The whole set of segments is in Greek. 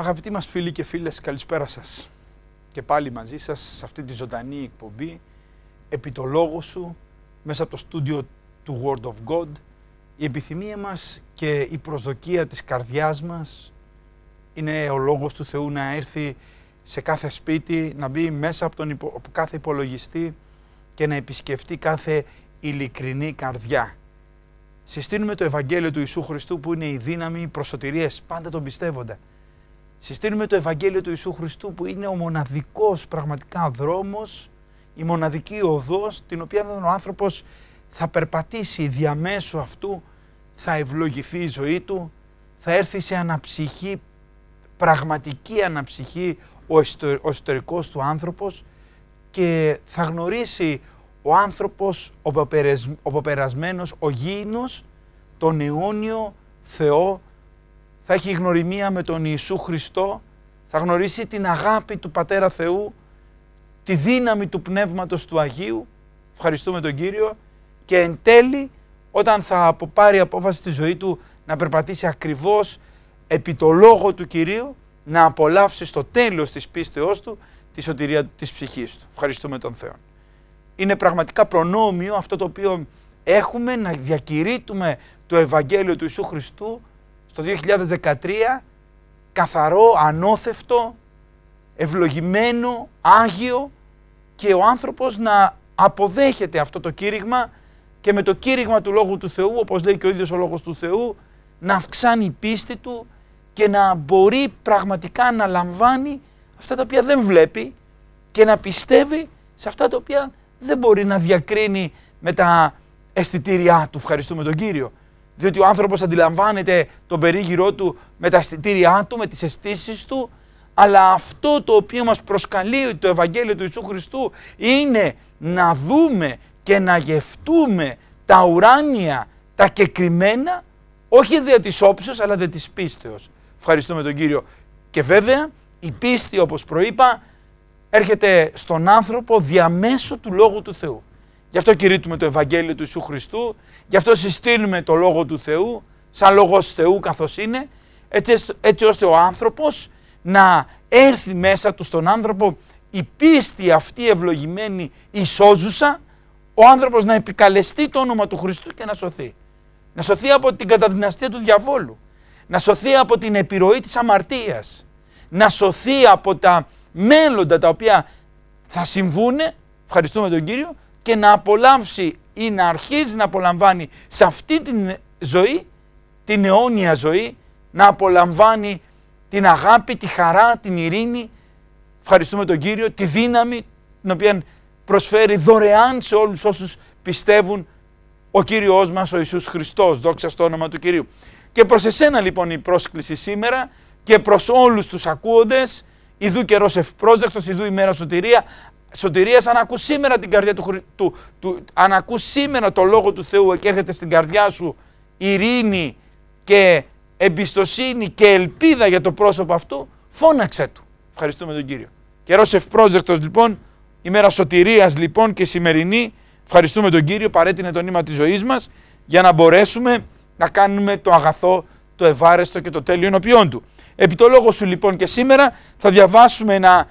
Αγαπητοί μας φίλοι και φίλες, καλησπέρα σας. Και πάλι μαζί σας σε αυτή τη ζωντανή εκπομπή, επί το λόγο σου, μέσα από το στούντιο του Word of God, η επιθυμία μας και η προσδοκία της καρδιάς μας είναι ο λόγος του Θεού να έρθει σε κάθε σπίτι, να μπει μέσα από, κάθε υπολογιστή και να επισκεφτεί κάθε ειλικρινή καρδιά. Συστήνουμε το Ευαγγέλιο του Ιησού Χριστού που είναι η δύναμη προσωτηρίας πάντα τον πιστεύοντα Συστήνουμε το Ευαγγέλιο του Ιησού Χριστού που είναι ο μοναδικός πραγματικά δρόμος, η μοναδική οδός την οποία ο άνθρωπος θα περπατήσει διαμέσου αυτού, θα ευλογηθεί η ζωή του, θα έρθει σε αναψυχή, πραγματική αναψυχή ο ιστορικός του άνθρωπος και θα γνωρίσει ο άνθρωπος, ο παπερασμένος, ο γήινος, τον αιώνιο Θεό θα έχει γνωριμία με τον Ιησού Χριστό, θα γνωρίσει την αγάπη του Πατέρα Θεού, τη δύναμη του Πνεύματος του Αγίου, ευχαριστούμε τον Κύριο, και εν τέλει όταν θα αποπάρει απόφαση στη ζωή του να περπατήσει ακριβώς επί το λόγο του Κυρίου, να απολαύσει στο τέλος της πίστεώς του τη σωτηρία της ψυχής του. Ευχαριστούμε τον Θεό. Είναι πραγματικά προνόμιο αυτό το οποίο έχουμε να διακηρύττουμε το Ευαγγέλιο του Ιησού Χριστού στο 2013 καθαρό, ανώθευτο, ευλογημένο, άγιο και ο άνθρωπος να αποδέχεται αυτό το κήρυγμα και με το κήρυγμα του Λόγου του Θεού, όπως λέει και ο ίδιος ο Λόγος του Θεού, να αυξάνει η πίστη του και να μπορεί πραγματικά να λαμβάνει αυτά τα οποία δεν βλέπει και να πιστεύει σε αυτά τα οποία δεν μπορεί να διακρίνει με τα αισθητήριά του. Ευχαριστούμε τον Κύριο. Διότι ο άνθρωπος αντιλαμβάνεται τον περίγυρό του με τα αισθητήριά του, με τις αισθήσεις του. Αλλά αυτό το οποίο μας προσκαλεί το Ευαγγέλιο του Ιησού Χριστού είναι να δούμε και να γευτούμε τα ουράνια, τα κεκριμένα, όχι δια της όψεως, αλλά δια της πίστεως. Ευχαριστούμε τον Κύριο. Και βέβαια η πίστη όπως προείπα έρχεται στον άνθρωπο διαμέσου του Λόγου του Θεού. Γι' αυτό κηρύττουμε το Ευαγγέλιο του Ιησού Χριστού, γι' αυτό συστήνουμε το Λόγο του Θεού, σαν Λόγος Θεού καθώς είναι, έτσι, έτσι ώστε ο άνθρωπος να έρθει μέσα του στον άνθρωπο η πίστη αυτή ευλογημένη ισόζουσα, ο άνθρωπος να επικαλεστεί το όνομα του Χριστού και να σωθεί. Να σωθεί από την καταδυναστία του διαβόλου. Να σωθεί από την επιρροή της αμαρτίας. Να σωθεί από τα μέλλοντα τα οποία θα συμβούνε, ευχαριστούμε τον Κύριο, και να απολαύσει ή να αρχίζει να απολαμβάνει σε αυτή την ζωή, την αιώνια ζωή, να απολαμβάνει την αγάπη, τη χαρά, την ειρήνη, ευχαριστούμε τον Κύριο, τη δύναμη την οποία προσφέρει δωρεάν σε όλους όσους πιστεύουν ο Κύριος μας ο Ιησούς Χριστός, δόξα στο όνομα του Κυρίου. Και προς εσένα λοιπόν η πρόσκληση σήμερα και προς όλους τους ακούοντες, ιδού καιρός ευπρόσδεκτος, ιδού ημέρα σωτηρία, Σωτηρίας αν ακούς σήμερα την καρδιά του, του, του αν το λόγο του Θεού και έρχεται στην καρδιά σου ειρήνη και εμπιστοσύνη και ελπίδα για το πρόσωπο αυτού, φώναξε του. Ευχαριστούμε τον Κύριο. Καιρός ευπρόσδεκτος λοιπόν, ημέρα σωτηρίας λοιπόν και σημερινή, ευχαριστούμε τον Κύριο, παρέτεινε το νήμα της ζωής μας για να μπορέσουμε να κάνουμε το αγαθό, το ευάρεστο και το τέλειο ενωπιόν του. Επί το λόγο σου λοιπόν και σήμερα θα διαβάσουμε ένα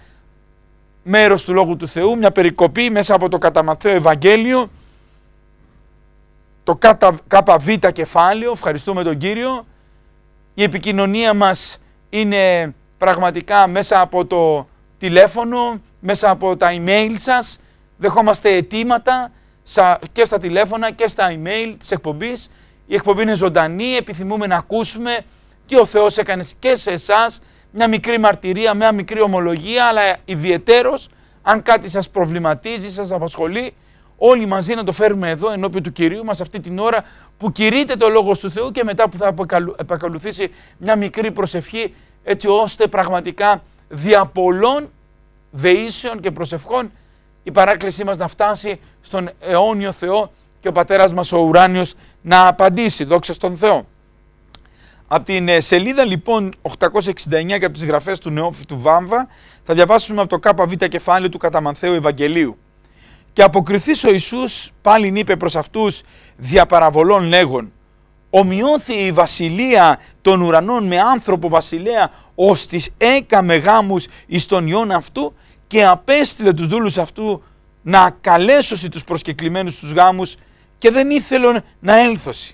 μέρος του Λόγου του Θεού, μια περικοπή μέσα από το καταμαθαίο Ευαγγέλιο, το ΚΒ κεφάλαιο, ευχαριστούμε τον Κύριο. Η επικοινωνία μας είναι πραγματικά μέσα από το τηλέφωνο, μέσα από τα email σας. Δεχόμαστε αιτήματα και στα τηλέφωνα και στα email της εκπομπής. Η εκπομπή είναι ζωντανή, επιθυμούμε να ακούσουμε τι ο Θεός έκανε και σε εσάς μια μικρή μαρτυρία, μια μικρή ομολογία, αλλά ιδιαιτέρως αν κάτι σας προβληματίζει, σας απασχολεί, όλοι μαζί να το φέρουμε εδώ ενώπιον του Κυρίου μας αυτή την ώρα που κηρύτεται το Λόγος του Θεού και μετά που θα επακολουθήσει μια μικρή προσευχή έτσι ώστε πραγματικά δια πολλών δεήσεων και προσευχών η παράκλησή μας να φτάσει στον αιώνιο Θεό και ο Πατέρας μας ο Ουράνιος να απαντήσει. Δόξα στον Θεό. Από την ε, σελίδα λοιπόν 869 και από τις γραφές του του Βάμβα θα διαβάσουμε από το ΚΒ κεφάλαιο του Καταμανθέου Ευαγγελίου. Και αποκριθείς ο Ιησούς πάλιν είπε προς αυτούς διαπαραβολών λέγον «Ομοιώθη η βασιλεία των ουρανών με άνθρωπο βασιλέα ως τις έκαμε γάμους εις τον Υιόν αυτού και απέστειλε τους δούλους αυτού να καλέσωσει τους προσκεκλημένους τους γάμους και δεν ήθελον να έλθωσει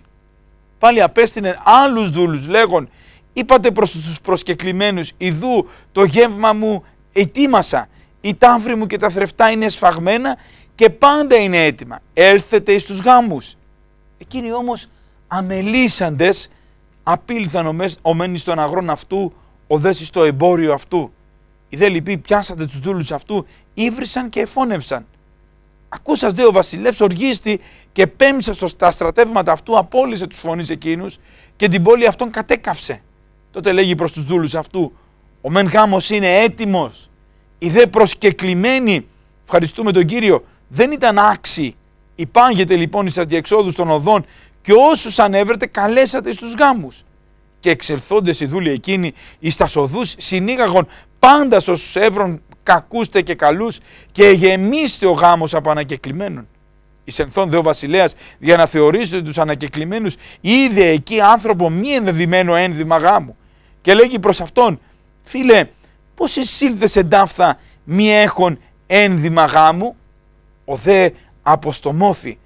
πάλι απέστεινε άλλους δούλους λέγον είπατε προς τους προσκεκλημένους ιδού το γεύμα μου ετοίμασα η τάβρη μου και τα θρεφτά είναι σφαγμένα και πάντα είναι έτοιμα έλθετε εις τους γάμους εκείνοι όμως αμελήσαντες απήλθαν ομένοι στον αγρόν αυτού οδέσεις το εμπόριο αυτού οι δε λοιποί πιάσατε τους δούλους αυτού, ύβρισαν και εφώνευσαν. Ακούσα δε ο βασιλεύς οργίστη και πέμψε στο, στα στρατεύματα αυτού, απόλυσε τους φωνείς εκείνους και την πόλη αυτών κατέκαυσε. Τότε λέγει προς τους δούλους αυτού, ο μεν γάμος είναι έτοιμος, η δε προσκεκλημένη, ευχαριστούμε τον Κύριο, δεν ήταν άξιοι. Υπάγεται λοιπόν εις διεξόδους των οδών και όσους ανέβρετε καλέσατε στους γάμους. Και εξελθόντες οι δούλοι εκείνοι εις τα συνήγαγον πάντα στους εύρων κακούστε και καλούς και γεμίστε ο γάμος από ανακεκλημένων. Εις δε ο βασιλέας για να θεωρήσετε τους ανακεκλημένους είδε εκεί άνθρωπο μη ενδεδειμένο ένδυμα γάμου και λέγει προς αυτόν φίλε πως εισήλθες εντάφθα μη έχουν ένδυμα γάμου ο δε αποστομώθη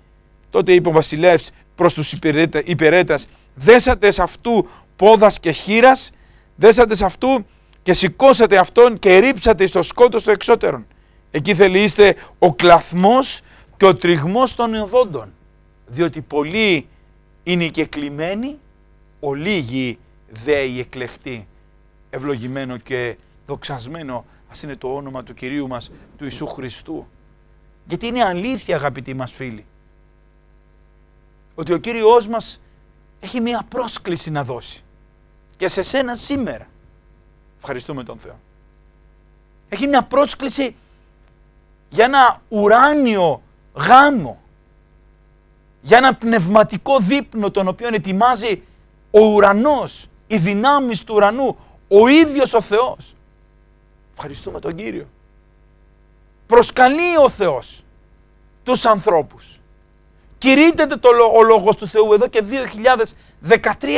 τότε είπε ο βασιλεύς προς τους υπηρέτα, υπηρέτας δέσατε σε αυτού πόδας και χείρας δέσατε σε αυτού και σηκώσατε αυτόν και ρίψατε στο σκότος το εξώτερων. Εκεί είστε ο κλαθμός και ο τριγμός των ενδόντων, διότι πολλοί είναι και κλειμένοι, ο λίγοι δε οι εκλεχτοί. Ευλογημένο και δοξασμένο ας είναι το όνομα του Κυρίου μας, του Ιησού Χριστού. Γιατί είναι αλήθεια αγαπητοί μας φίλοι, ότι ο Κύριος μας έχει μία πρόσκληση να δώσει και σε σένα σήμερα. Ευχαριστούμε τον Θεό. Έχει μια πρόσκληση για ένα ουράνιο γάμο. Για ένα πνευματικό δείπνο τον οποίο ετοιμάζει ο ουρανός, οι δυνάμεις του ουρανού, ο ίδιος ο Θεός. Ευχαριστούμε τον Κύριο. Προσκαλεί ο Θεός τους ανθρώπους. Κηρύτεται το, ο Λόγος του Θεού εδώ και 2013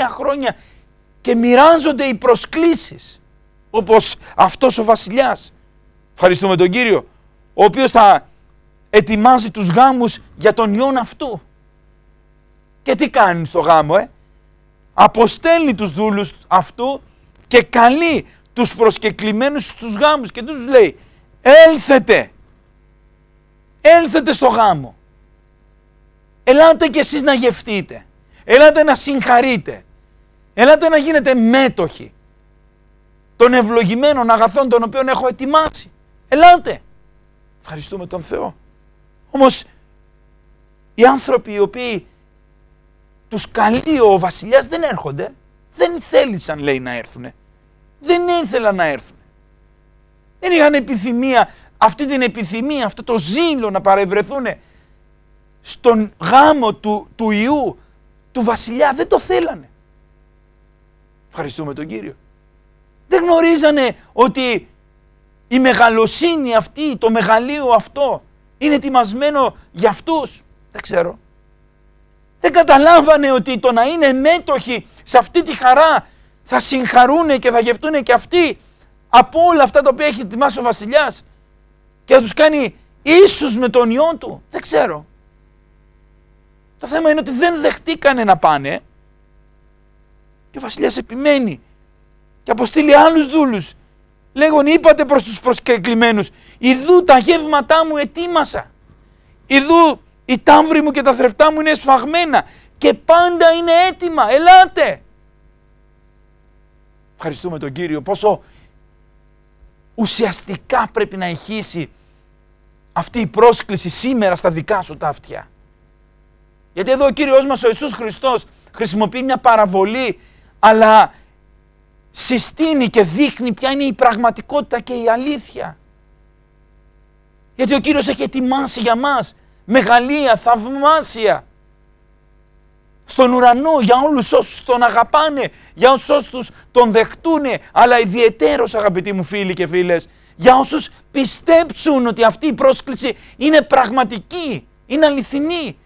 χρόνια και μοιράζονται οι προσκλήσεις όπως αυτός ο βασιλιάς. Ευχαριστούμε τον Κύριο, ο οποίος θα ετοιμάζει τους γάμους για τον ιόν αυτού. Και τι κάνει στο γάμο, ε? Αποστέλνει τους δούλους αυτού και καλεί τους προσκεκλημένους στους γάμους και τους λέει έλθετε, έλθετε στο γάμο. Ελάτε κι εσείς να γευτείτε. Ελάτε να συγχαρείτε. Ελάτε να γίνετε μέτοχοι των ευλογημένων αγαθών των οποίων έχω ετοιμάσει. Ελάτε. Ευχαριστούμε τον Θεό. Όμως οι άνθρωποι οι οποίοι τους καλεί ο βασιλιάς δεν έρχονται. Δεν θέλησαν λέει να έρθουν. Δεν ήθελαν να έρθουν. Δεν είχαν επιθυμία, αυτή την επιθυμία, αυτό το ζήλο να παρευρεθούν στον γάμο του, του Ιού, του βασιλιά. Δεν το θέλανε. Ευχαριστούμε τον Κύριο. Δεν γνωρίζανε ότι η μεγαλοσύνη αυτή, το μεγαλείο αυτό είναι ετοιμασμένο για αυτούς. Δεν ξέρω. Δεν καταλάβανε ότι το να είναι μέτοχοι σε αυτή τη χαρά θα συγχαρούνε και θα γευτούν και αυτοί από όλα αυτά τα οποία έχει ετοιμάσει ο βασιλιάς και θα τους κάνει ίσους με τον ιό του. Δεν ξέρω. Το θέμα είναι ότι δεν δεχτήκανε να πάνε και ο βασιλιάς επιμένει και αποστείλει άλλους δούλους. Λέγον είπατε προς τους προσκεκλημένους, Ιδού τα γεύματά μου ετοίμασα. Ιδού οι τάμβροι μου και τα θρεφτά μου είναι σφαγμένα και πάντα είναι έτοιμα. Ελάτε. Ευχαριστούμε τον Κύριο πόσο ουσιαστικά πρέπει να ηχήσει αυτή η πρόσκληση σήμερα στα δικά σου τα αυτιά. Γιατί εδώ ο Κύριος μας ο Ιησούς Χριστός χρησιμοποιεί μια παραβολή αλλά συστήνει και δείχνει ποια είναι η πραγματικότητα και η αλήθεια. Γιατί ο Κύριος έχει ετοιμάσει για μας μεγαλεία, θαυμάσια στον ουρανό για όλους όσους τον αγαπάνε, για όσους τον δεχτούνε, αλλά ιδιαιτέρως αγαπητοί μου φίλοι και φίλες, για όσους πιστέψουν ότι αυτή η πρόσκληση είναι πραγματική, είναι αληθινή.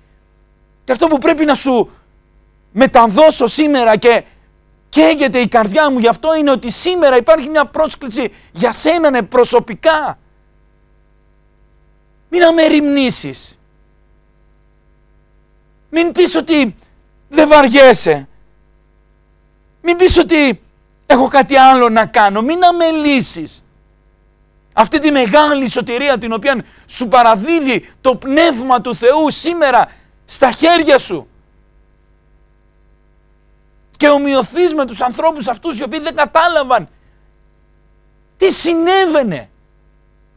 Και αυτό που πρέπει να σου μεταδώσω σήμερα και καίγεται η καρδιά μου. Γι' αυτό είναι ότι σήμερα υπάρχει μια πρόσκληση για σένανε ναι, προσωπικά. Μην αμεριμνήσεις. Μην πεις ότι δεν βαριέσαι. Μην πεις ότι έχω κάτι άλλο να κάνω. Μην αμελήσεις. Αυτή τη μεγάλη σωτηρία την οποία σου παραδίδει το Πνεύμα του Θεού σήμερα στα χέρια σου και ομοιωθείς με τους ανθρώπους αυτούς οι οποίοι δεν κατάλαβαν τι συνέβαινε.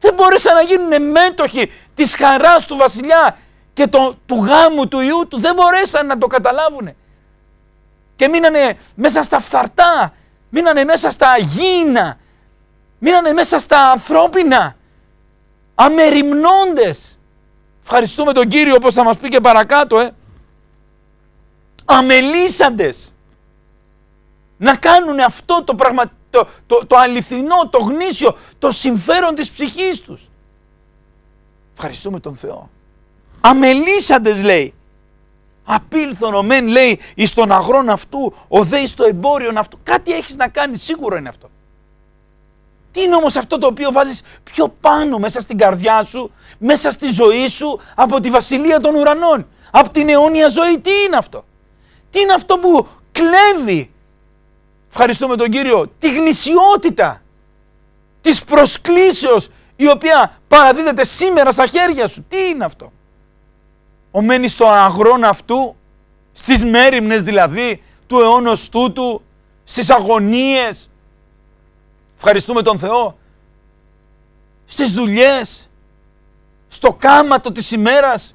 Δεν μπόρεσαν να γίνουν μέτοχοι της χαράς του βασιλιά και το, του γάμου του ιού του. Δεν μπορέσαν να το καταλάβουν. Και μείνανε μέσα στα φθαρτά, μείνανε μέσα στα αγίνα, μείνανε μέσα στα ανθρώπινα, αμεριμνώντες. Ευχαριστούμε τον Κύριο όπως θα μας πει και παρακάτω, ε. Αμελήσαντες να κάνουν αυτό το, πραγμα... το, το, το αληθινό, το γνήσιο, το συμφέρον της ψυχής τους. Ευχαριστούμε τον Θεό. Αμελήσαντες λέει. Απήλθον ο μεν λέει εις τον αγρόν αυτού, ο δε εις το εμπόριον αυτού. Κάτι έχεις να κάνεις σίγουρο είναι αυτό. Τι είναι όμως αυτό το οποίο βάζεις πιο πάνω μέσα στην καρδιά σου, μέσα στη ζωή σου, από τη βασιλεία των ουρανών, από την αιώνια ζωή. Τι είναι αυτό. Τι είναι αυτό που κλέβει ευχαριστούμε τον Κύριο, τη γνησιότητα της προσκλήσεως η οποία παραδίδεται σήμερα στα χέρια σου. Τι είναι αυτό. Ο μένεις στο αγρόν αυτού, στις μέρημνες δηλαδή του αιώνος τούτου, στις αγωνίες. Ευχαριστούμε τον Θεό. Στις δουλειές, στο κάματο της ημέρας.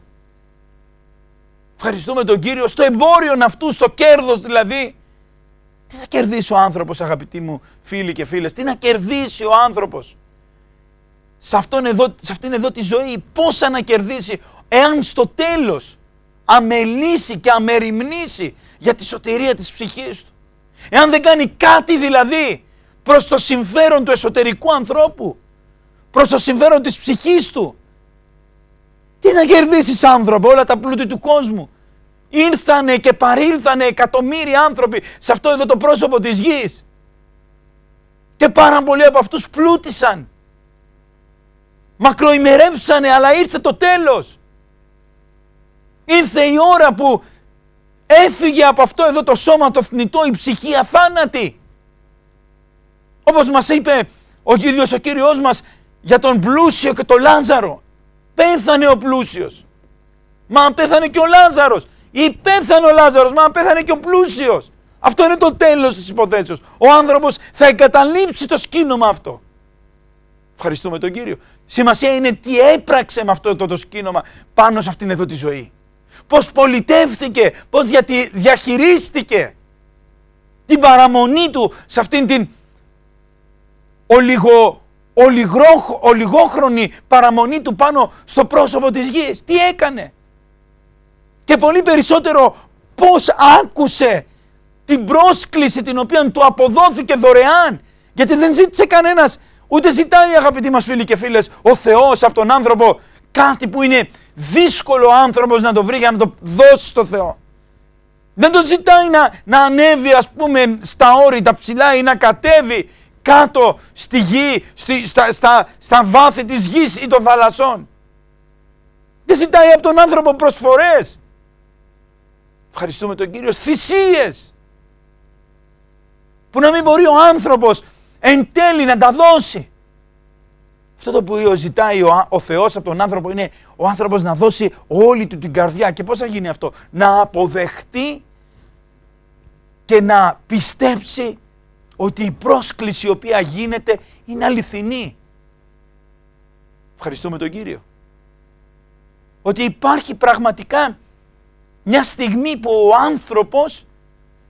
Ευχαριστούμε τον Κύριο, στο εμπόριο αυτού, στο κέρδος δηλαδή. Τι θα κερδίσει ο άνθρωπος αγαπητοί μου φίλοι και φίλες, τι να κερδίσει ο άνθρωπος σε, αυτόν εδώ, σε αυτήν εδώ τη ζωή πόσα να κερδίσει εάν στο τέλος αμελήσει και αμεριμνήσει για τη σωτηρία της ψυχής του. Εάν δεν κάνει κάτι δηλαδή προς το συμφέρον του εσωτερικού ανθρώπου, προς το συμφέρον της ψυχής του, τι να κερδίσεις άνθρωπο όλα τα πλούτη του κόσμου Ήρθανε και παρήλθανε εκατομμύρια άνθρωποι σε αυτό εδώ το πρόσωπο της γης. Και πάρα πολλοί από αυτούς πλούτησαν. Μακροημερεύσανε αλλά ήρθε το τέλος. Ήρθε η ώρα που έφυγε από αυτό εδώ το σώμα το θνητό η ψυχή αθάνατη. Όπως μας είπε ο ίδιος ο Κύριος μας για τον πλούσιο και τον Λάζαρο. Πέθανε ο πλούσιος. Μα πέθανε και ο Λάζαρος. Ή πέθανε ο Λάζαρος, μα πέθανε και ο πλούσιος. Αυτό είναι το τέλος της υποθέσεως. Ο άνθρωπος θα εγκαταλείψει το σκήνομα αυτό. Ευχαριστούμε τον κύριο. Σημασία είναι τι έπραξε με αυτό το, το σκήνομα πάνω σε αυτήν εδώ τη ζωή. Πώς πολιτεύθηκε, πώς διαχειρίστηκε την παραμονή του σε αυτήν την ολιγο, ολιγόχρονη παραμονή του πάνω στο πρόσωπο της γης. Τι έκανε και πολύ περισσότερο πώς άκουσε την πρόσκληση την οποία του αποδόθηκε δωρεάν. Γιατί δεν ζήτησε κανένας, ούτε ζητάει αγαπητοί μας φίλοι και φίλες, ο Θεός από τον άνθρωπο κάτι που είναι δύσκολο ο άνθρωπος να το βρει για να το δώσει στο Θεό. Δεν τον ζητάει να, ανέβει ας πούμε στα όρη, τα ψηλά ή να κατέβει κάτω στη γη, στη, στα, στα, στα βάθη της γης ή των θαλασσών. Δεν ζητάει από τον άνθρωπο προσφορές. Ευχαριστούμε τον Κύριο. Θυσίες που να μην μπορεί ο άνθρωπος εν τέλει να τα δώσει. Αυτό το που ζητάει ο, ο Θεός από τον άνθρωπο είναι ο άνθρωπος να δώσει όλη του την καρδιά. Και πώς θα γίνει αυτό. Να αποδεχτεί και να πιστέψει ότι η πρόσκληση η οποία γίνεται είναι αληθινή. Ευχαριστούμε τον Κύριο. Ότι υπάρχει πραγματικά μια στιγμή που ο άνθρωπος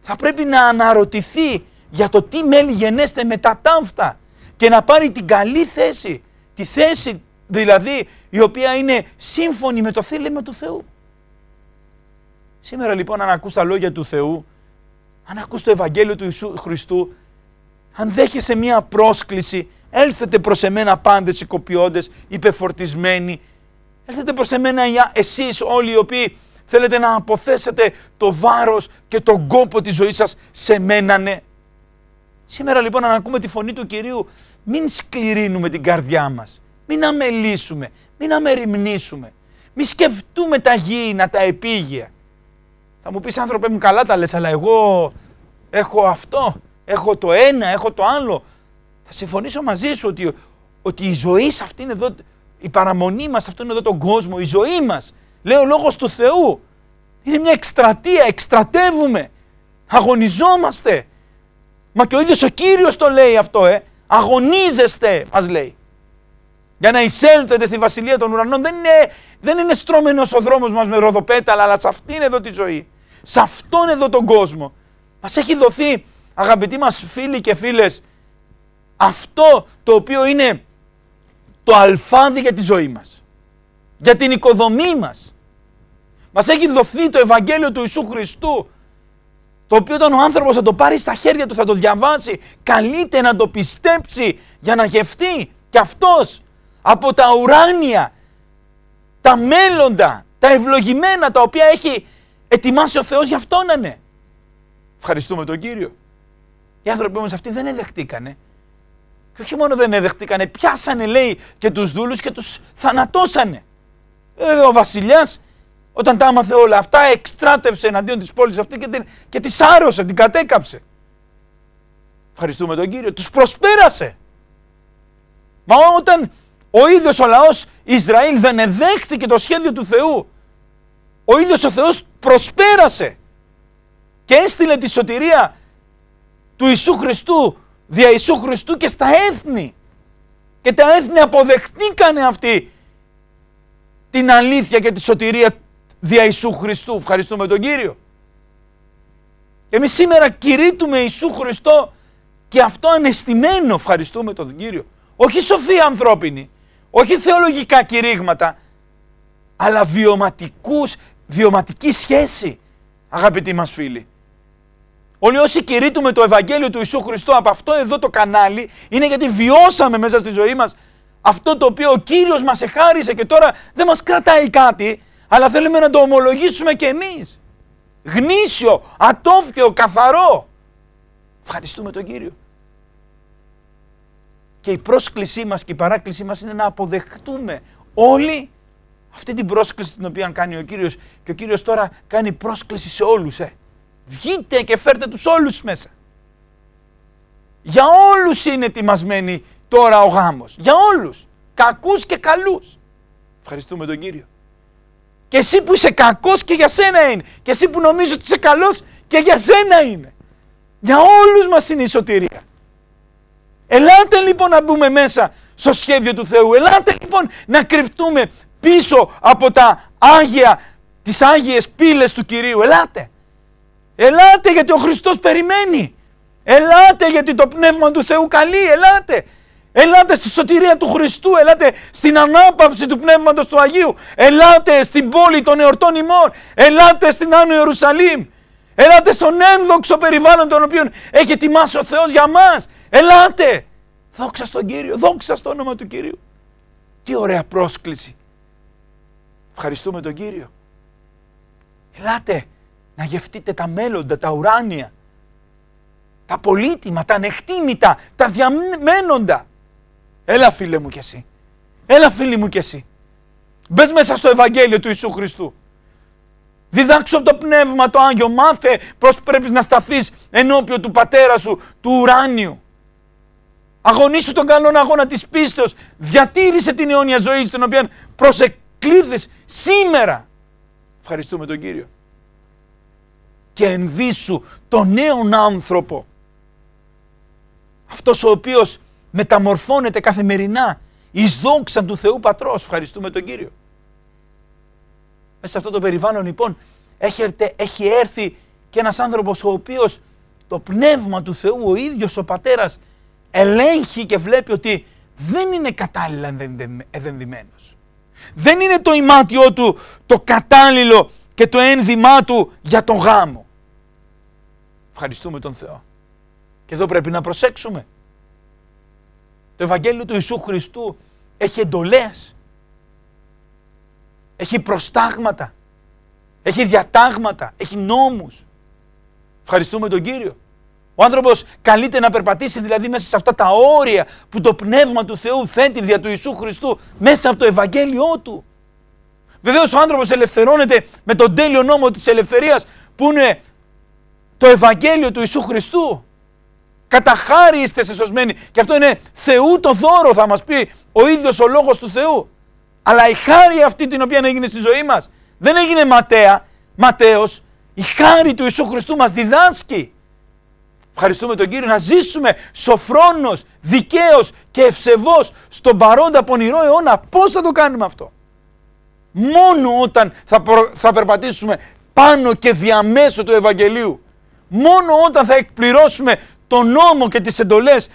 θα πρέπει να αναρωτηθεί για το τι μέλη γενέστε τα τάμφτα και να πάρει την καλή θέση, τη θέση δηλαδή η οποία είναι σύμφωνη με το θέλημα του Θεού. Σήμερα λοιπόν αν ακούς τα λόγια του Θεού, αν ακούς το Ευαγγέλιο του Ιησού Χριστού, αν δέχεσαι μία πρόσκληση, έλθετε προς εμένα πάντες οι κοπιώντες, υπεφορτισμένοι, έλθετε προς εμένα εσείς όλοι οι οποίοι Θέλετε να αποθέσετε το βάρος και τον κόπο της ζωής σας σε ναι. Σήμερα λοιπόν αν ακούμε τη φωνή του Κυρίου μην σκληρύνουμε την καρδιά μας. Μην αμελήσουμε, μην αμεριμνήσουμε. Μην σκεφτούμε τα γήινα, τα επίγεια. Θα μου πεις άνθρωπε μου καλά τα λες αλλά εγώ έχω αυτό, έχω το ένα, έχω το άλλο. Θα συμφωνήσω μαζί σου ότι, ότι η ζωή σε αυτήν εδώ, η παραμονή μας σε αυτόν εδώ τον κόσμο, η ζωή μας Λέει ο λόγος του Θεού. Είναι μια εκστρατεία, εκστρατεύουμε, αγωνιζόμαστε. Μα και ο ίδιος ο Κύριος το λέει αυτό, ε. Αγωνίζεστε, μας λέει. Για να εισέλθετε στη βασιλεία των ουρανών δεν είναι, δεν είναι στρώμενος ο δρόμος μας με ροδοπέταλα, αλλά σε αυτήν εδώ τη ζωή. Σε αυτόν εδώ τον κόσμο. Μας έχει δοθεί, αγαπητοί μας φίλοι και φίλες, αυτό το οποίο είναι το αλφάδι για τη ζωή μας. Για την οικοδομή μας. Μας έχει δοθεί το Ευαγγέλιο του Ιησού Χριστού, το οποίο όταν ο άνθρωπος θα το πάρει στα χέρια του, θα το διαβάσει, καλείται να το πιστέψει για να γευτεί και αυτός από τα ουράνια, τα μέλλοντα, τα ευλογημένα, τα οποία έχει ετοιμάσει ο Θεός για αυτό να είναι. Ευχαριστούμε τον Κύριο. Οι άνθρωποι όμως αυτοί δεν εδεχτήκανε. Και όχι μόνο δεν εδεχτήκανε, πιάσανε λέει και τους δούλους και τους θανατώσανε. Ε, ο βασιλιάς όταν τα άμαθε όλα αυτά, εκστράτευσε εναντίον της πόλης αυτή και την, και της άρρωσε, την κατέκαψε. Ευχαριστούμε τον κύριο. Τους προσπέρασε. Μα όταν ο ίδιος ο λαός Ισραήλ δεν εδέχθηκε το σχέδιο του Θεού, ο ίδιος ο Θεός προσπέρασε και έστειλε τη σωτηρία του Ιησού Χριστού, δια Ιησού Χριστού και στα έθνη. Και τα έθνη αποδεχτήκανε αυτή την αλήθεια και τη σωτηρία δια Ιησού Χριστού. Ευχαριστούμε τον Κύριο. Εμείς σήμερα κηρύττουμε Ιησού Χριστό και αυτό ανεστημένο ευχαριστούμε τον Κύριο. Όχι σοφία ανθρώπινη, όχι θεολογικά κηρύγματα, αλλά βιωματικούς, βιωματική σχέση, αγαπητοί μας φίλοι. Όλοι όσοι κηρύττουμε το Ευαγγέλιο του Ιησού Χριστού από αυτό εδώ το κανάλι, είναι γιατί βιώσαμε μέσα στη ζωή μας αυτό το οποίο ο Κύριος μας εχάρισε και τώρα δεν μας κρατάει κάτι, αλλά θέλουμε να το ομολογήσουμε και εμείς. Γνήσιο, ατόφιο, καθαρό. Ευχαριστούμε τον Κύριο. Και η πρόσκλησή μας και η παράκλησή μας είναι να αποδεχτούμε όλοι αυτή την πρόσκληση την οποία κάνει ο Κύριος και ο Κύριος τώρα κάνει πρόσκληση σε όλους. Ε. Βγείτε και φέρτε τους όλους μέσα. Για όλους είναι ετοιμασμένοι τώρα ο γάμος. Για όλους. Κακούς και καλούς. Ευχαριστούμε τον Κύριο. Και εσύ που είσαι κακός και για σένα είναι. Και εσύ που νομίζω ότι είσαι καλός και για σένα είναι. Για όλους μας είναι η σωτηρία. Ελάτε λοιπόν να μπούμε μέσα στο σχέδιο του Θεού. Ελάτε λοιπόν να κρυφτούμε πίσω από τα άγια, τις άγιες πύλες του Κυρίου. Ελάτε. Ελάτε γιατί ο Χριστός περιμένει. Ελάτε γιατί το Πνεύμα του Θεού καλεί. Ελάτε. Ελάτε στη σωτηρία του Χριστού, ελάτε στην ανάπαυση του Πνεύματος του Αγίου, ελάτε στην πόλη των εορτών ημών, ελάτε στην Άνω Ιερουσαλήμ, ελάτε στον ένδοξο περιβάλλον τον οποίων έχει ετοιμάσει ο Θεός για μας, ελάτε, δόξα στον Κύριο, δόξα στο όνομα του Κυρίου. Τι ωραία πρόσκληση. Ευχαριστούμε τον Κύριο. Ελάτε να γευτείτε τα μέλλοντα, τα ουράνια, τα πολύτιμα, τα ανεκτήμητα, τα διαμένοντα. Έλα φίλε μου και εσύ. Έλα φίλη μου και εσύ. Μπες μέσα στο Ευαγγέλιο του Ιησού Χριστού. διδάξω το πνεύμα το Άγιο. Μάθε πώς πρέπει να σταθείς ενώπιον του πατέρα σου, του ουράνιου. Αγωνίσου τον καλόν αγώνα της πίστεως. Διατήρησε την αιώνια ζωή στην οποία προσεκλήθης σήμερα. Ευχαριστούμε τον Κύριο. Και ενδύσου τον νέον άνθρωπο. Αυτός ο οποίος μεταμορφώνεται καθημερινά εις δόξα του Θεού Πατρός. Ευχαριστούμε τον Κύριο. Μέσα σε αυτό το περιβάλλον λοιπόν έχει έρθει και ένας άνθρωπος ο οποίος το πνεύμα του Θεού ο ίδιος ο πατέρας ελέγχει και βλέπει ότι δεν είναι κατάλληλα εδενδυμένος. Δεν είναι το ημάτιό του το κατάλληλο και το ένδυμά του για τον γάμο. Ευχαριστούμε τον Θεό. Και εδώ πρέπει να προσέξουμε. Το Ευαγγέλιο του Ιησού Χριστού έχει εντολές. Έχει προστάγματα. Έχει διατάγματα. Έχει νόμους. Ευχαριστούμε τον Κύριο. Ο άνθρωπος καλείται να περπατήσει δηλαδή μέσα σε αυτά τα όρια που το Πνεύμα του Θεού θέτει δια του Ιησού Χριστού μέσα από το Ευαγγέλιο του. Βεβαίως ο άνθρωπος ελευθερώνεται με τον τέλειο νόμο της ελευθερίας που είναι το Ευαγγέλιο του Ιησού Χριστού. Κατά χάρη είστε σωσμένοι. Και αυτό είναι Θεού το δώρο, θα μας πει ο ίδιος ο λόγος του Θεού. Αλλά η χάρη αυτή την οποία έγινε στη ζωή μας δεν έγινε ματέα, ματέος. Η χάρη του Ιησού Χριστού μας διδάσκει. Ευχαριστούμε τον Κύριο να ζήσουμε σοφρόνος, δικαίω και ευσεβώς στον παρόντα πονηρό αιώνα. πώς θα το κάνουμε αυτό. Μόνο όταν θα, θα περπατήσουμε πάνω και διαμέσου του Ευαγγελίου. Μόνο όταν θα εκπληρώσουμε τον νόμο και τις εντολές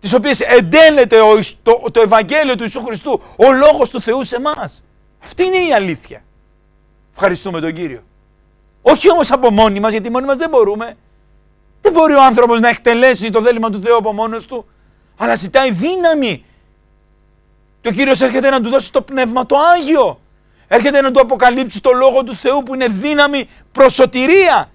τις οποίες ο, το, το Ευαγγέλιο του Ιησού Χριστού, ο Λόγος του Θεού σε μας Αυτή είναι η αλήθεια. Ευχαριστούμε τον Κύριο. Όχι όμως από μόνοι μας, γιατί μόνοι μας δεν μπορούμε. Δεν μπορεί ο άνθρωπος να εκτελέσει το θέλημα του Θεού από μόνος του, αλλά ζητάει δύναμη. Και ο Κύριος έρχεται να του δώσει το Πνεύμα το Άγιο. Έρχεται να του αποκαλύψει το Λόγο του Θεού που είναι δύναμη προσωτηρία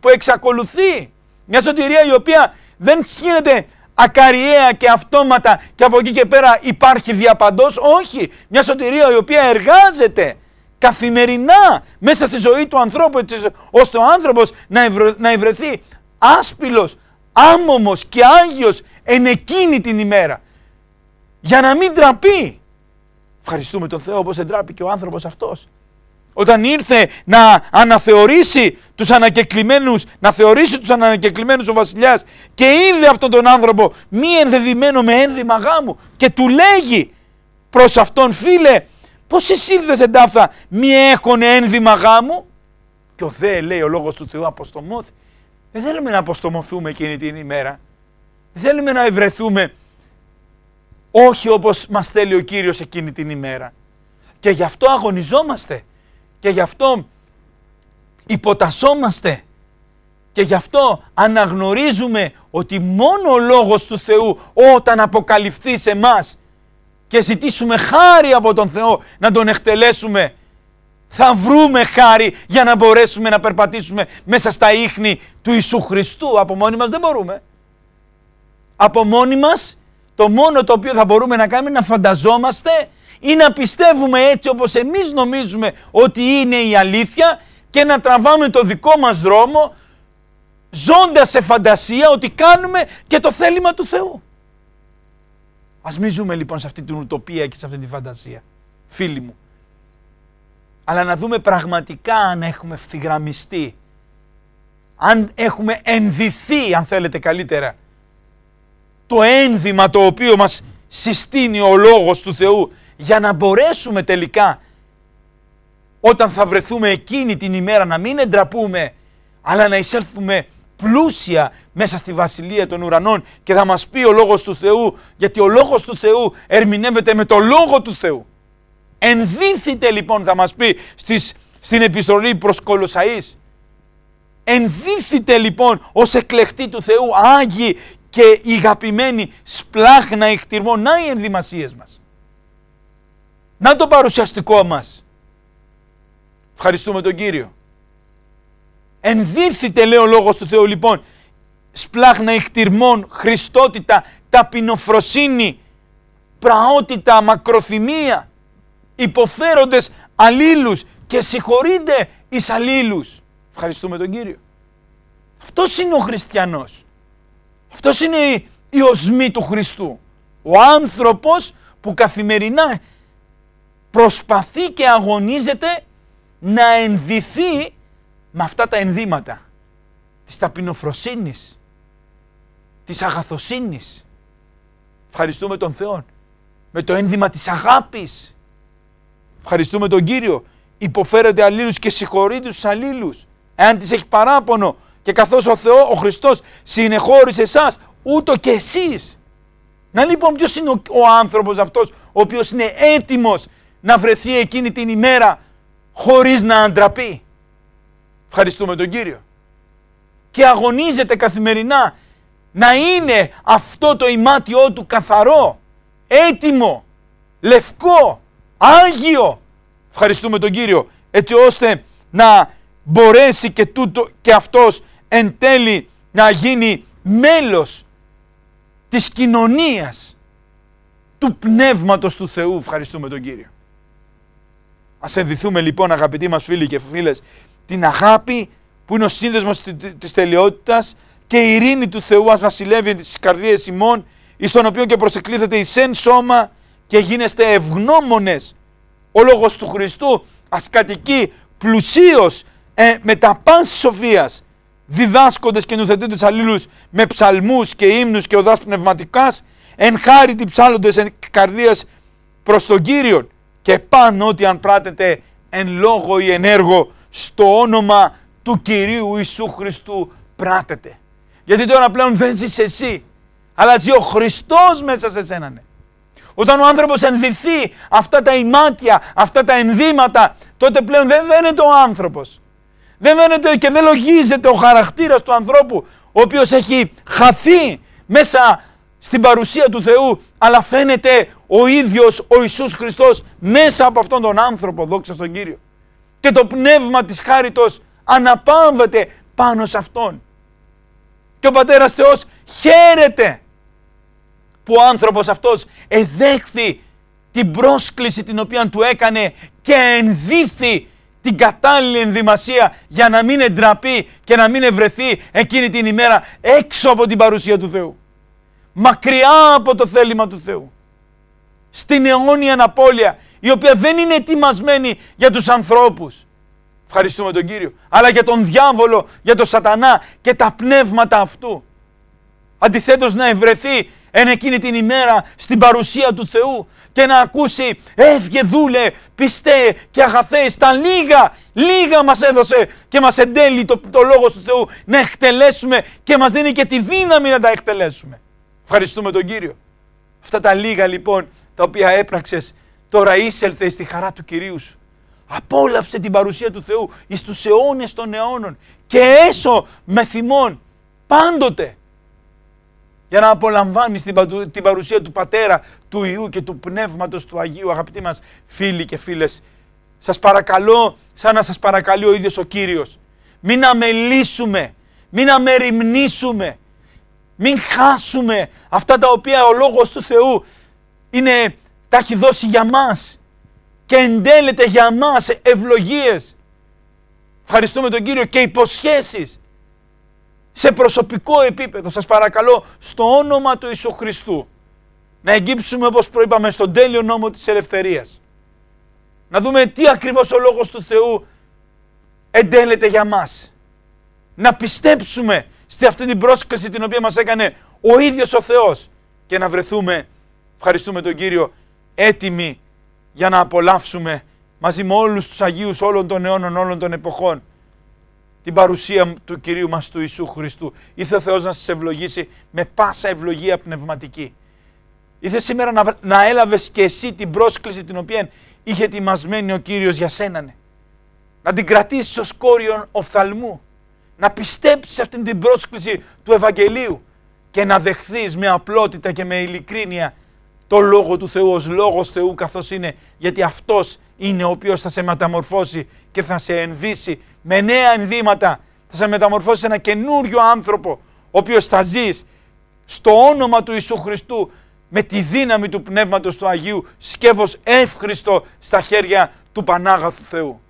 που εξακολουθεί μια σωτηρία η οποία δεν σχήνεται ακαριέα και αυτόματα και από εκεί και πέρα υπάρχει διαπαντός. Όχι, μια σωτηρία η οποία εργάζεται καθημερινά μέσα στη ζωή του ανθρώπου ώστε ο άνθρωπος να ευρεθεί άσπυλος, άμομος και άγιος εν εκείνη την ημέρα για να μην τραπεί. Ευχαριστούμε τον Θεό όπως εντράπηκε ο άνθρωπος αυτός όταν ήρθε να αναθεωρήσει τους ανακεκλημένους, να θεωρήσει τους ανακεκλημένους ο βασιλιάς και είδε αυτόν τον άνθρωπο μη ενδεδειμένο με ένδυμα γάμου και του λέγει προς αυτόν φίλε πως εσύ εντάφθα μη έχωνε ένδυμα γάμου και ο δε λέει ο λόγος του Θεού αποστομώθη. Δεν θέλουμε να αποστομωθούμε εκείνη την ημέρα. Δεν θέλουμε να ευρεθούμε όχι όπως μας θέλει ο Κύριος εκείνη την ημέρα. Και γι' αυτό αγωνιζόμαστε και γι' αυτό υποτασσόμαστε και γι' αυτό αναγνωρίζουμε ότι μόνο ο Λόγος του Θεού όταν αποκαλυφθεί σε μας και ζητήσουμε χάρη από τον Θεό να τον εκτελέσουμε θα βρούμε χάρη για να μπορέσουμε να περπατήσουμε μέσα στα ίχνη του Ιησού Χριστού. Από μόνοι μας δεν μπορούμε. Από μόνοι μας το μόνο το οποίο θα μπορούμε να κάνουμε είναι να φανταζόμαστε ή να πιστεύουμε έτσι όπως εμείς νομίζουμε ότι είναι η αλήθεια και να τραβάμε το δικό μας δρόμο ζώντας σε φαντασία ότι κάνουμε και το θέλημα του Θεού. Ας μην ζούμε λοιπόν σε αυτή την ουτοπία και σε αυτή τη φαντασία, φίλοι μου. Αλλά να δούμε πραγματικά αν έχουμε ευθυγραμμιστεί, αν έχουμε ενδυθεί, αν θέλετε καλύτερα, το ένδυμα το οποίο μας συστήνει ο Λόγος του Θεού για να μπορέσουμε τελικά όταν θα βρεθούμε εκείνη την ημέρα να μην εντραπούμε αλλά να εισέλθουμε πλούσια μέσα στη βασιλεία των ουρανών και θα μας πει ο Λόγος του Θεού γιατί ο Λόγος του Θεού ερμηνεύεται με το Λόγο του Θεού. Ενδύθητε λοιπόν θα μας πει στις, στην επιστολή προς Κολοσαΐς. Ενδύθητε λοιπόν ως εκλεκτή του Θεού Άγιοι και ηγαπημένοι σπλάχνα εκτιρμό να οι ενδυμασίες μας. Να το παρουσιαστικό μας. Ευχαριστούμε τον Κύριο. Ενδύθητε λέει ο Λόγος του Θεού λοιπόν σπλάχνα εκτιρμών, χριστότητα, ταπεινοφροσύνη, πραότητα, μακροθυμία, υποφέροντες αλλήλους και συγχωρείτε εις αλλήλους. Ευχαριστούμε τον Κύριο. Αυτός είναι ο χριστιανός. Αυτός είναι η, η οσμή του Χριστού. Ο άνθρωπος που καθημερινά προσπαθεί και αγωνίζεται να ενδυθεί με αυτά τα ενδύματα της ταπεινοφροσύνης, της αγαθοσύνης. Ευχαριστούμε τον Θεό. Με το ένδυμα της αγάπης. Ευχαριστούμε τον Κύριο. Υποφέρεται αλλήλους και συγχωρεί τους αλλήλους. Εάν τις έχει παράπονο και καθώς ο Θεός, ο Χριστός συνεχώρησε εσάς, ούτω και εσείς. Να λοιπόν ποιος είναι ο, ο άνθρωπος αυτός ο οποίος είναι έτοιμος να βρεθεί εκείνη την ημέρα χωρίς να αντραπεί. Ευχαριστούμε τον Κύριο. Και αγωνίζεται καθημερινά να είναι αυτό το ημάτιό του καθαρό, έτοιμο, λευκό, άγιο. Ευχαριστούμε τον Κύριο έτσι ώστε να μπορέσει και, τούτο, αυτός εν τέλει να γίνει μέλος της κοινωνίας του Πνεύματος του Θεού. Ευχαριστούμε τον Κύριο. Ας ενδυθούμε λοιπόν αγαπητοί μας φίλοι και φίλες την αγάπη που είναι ο σύνδεσμος της τελειότητας και η ειρήνη του Θεού ας βασιλεύει στις καρδίες ημών εις τον οποίο και προσεκλήθεται εις εν σώμα και γίνεστε ευγνώμονες. Ο λόγος του Χριστού ας κατοικεί πλουσίως ε, με τα πάνση σοφίας διδάσκοντες και του αλλήλους με ψαλμούς και ύμνους και οδάς πνευματικάς εν χάρη την ψάλλοντες εν καρδίας προς τον Κύριον και πάνω ό,τι αν πράτετε εν λόγω ή εν έργο στο όνομα του Κυρίου Ιησού Χριστού πράτετε. Γιατί τώρα πλέον δεν ζεις εσύ, αλλά ζει ο Χριστός μέσα σε σένα. Ναι. Όταν ο άνθρωπος ενδυθεί αυτά τα ημάτια, αυτά τα ενδύματα, τότε πλέον δεν βαίνεται ο άνθρωπος. Δεν βαίνεται και δεν λογίζεται ο χαρακτήρας του ανθρώπου, ο οποίος έχει χαθεί μέσα στην παρουσία του Θεού, αλλά φαίνεται ο ίδιος ο Ιησούς Χριστός μέσα από αυτόν τον άνθρωπο, δόξα στον Κύριο. Και το πνεύμα της χάριτος αναπάμβεται πάνω σε αυτόν. Και ο Πατέρας Θεός χαίρεται που ο άνθρωπος αυτός εδέχθη την πρόσκληση την οποία του έκανε και ενδύθη την κατάλληλη ενδυμασία για να μην εντραπεί και να μην ευρεθεί εκείνη την ημέρα έξω από την παρουσία του Θεού. Μακριά από το θέλημα του Θεού στην αιώνια αναπόλεια, η οποία δεν είναι ετοιμασμένη για τους ανθρώπους. Ευχαριστούμε τον Κύριο. Αλλά για τον διάβολο, για τον σατανά και τα πνεύματα αυτού. Αντιθέτως να ευρεθεί εν εκείνη την ημέρα στην παρουσία του Θεού και να ακούσει «Έφγε δούλε, πιστέ και αγαθέ, τα λίγα, λίγα μας έδωσε και μας εντέλει το, το του Θεού να εκτελέσουμε και μας δίνει και τη δύναμη να τα εκτελέσουμε». Ευχαριστούμε τον Κύριο. Αυτά τα λίγα λοιπόν τα οποία έπραξες. τώρα ήσελθες στη χαρά του Κυρίου σου. Απόλαυσε την παρουσία του Θεού εις τους αιώνες των αιώνων και έσω με θυμών πάντοτε για να απολαμβάνεις την παρουσία του Πατέρα, του Ιού και του Πνεύματος του Αγίου αγαπητοί μας φίλοι και φίλες. Σας παρακαλώ σαν να σας παρακαλεί ο ίδιος ο Κύριος. Μην αμελήσουμε, μην αμεριμνήσουμε, μην χάσουμε αυτά τα οποία ο Λόγος του Θεού είναι, τα έχει δώσει για μας και εντέλεται για μας ευλογίες. Ευχαριστούμε τον Κύριο και υποσχέσεις σε προσωπικό επίπεδο. Σας παρακαλώ στο όνομα του Ιησού Χριστού να εγκύψουμε όπως προείπαμε στον τέλειο νόμο της ελευθερίας. Να δούμε τι ακριβώς ο Λόγος του Θεού εντέλεται για μας. Να πιστέψουμε σε αυτή την πρόσκληση την οποία μας έκανε ο ίδιος ο Θεός και να βρεθούμε Ευχαριστούμε τον Κύριο έτοιμοι για να απολαύσουμε μαζί με όλους τους Αγίους όλων των αιώνων, όλων των εποχών την παρουσία του Κυρίου μας του Ιησού Χριστού. Ήθε ο Θεός να σας ευλογήσει με πάσα ευλογία πνευματική. Ήθε σήμερα να, να έλαβες και εσύ την πρόσκληση την οποία είχε ετοιμασμένη ο Κύριος για σένανε. Να την κρατήσεις ως κόριον οφθαλμού. Να πιστέψεις αυτήν την πρόσκληση του Ευαγγελίου και να δεχθείς με απλότητα και με ειλικρίνεια το Λόγο του Θεού ως Λόγος Θεού καθώς είναι, γιατί Αυτός είναι ο οποίος θα σε μεταμορφώσει και θα σε ενδύσει με νέα ενδύματα, θα σε μεταμορφώσει σε ένα καινούριο άνθρωπο, ο οποίος θα ζεις στο όνομα του Ιησού Χριστού, με τη δύναμη του Πνεύματος του Αγίου, σκεύος εύχριστο στα χέρια του Πανάγαθου Θεού.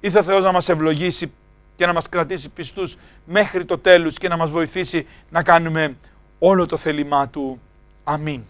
Ήθε ο Θεός να μας ευλογήσει και να μας κρατήσει πιστούς μέχρι το τέλος και να μας βοηθήσει να κάνουμε όλο το θέλημά Του. Αμήν.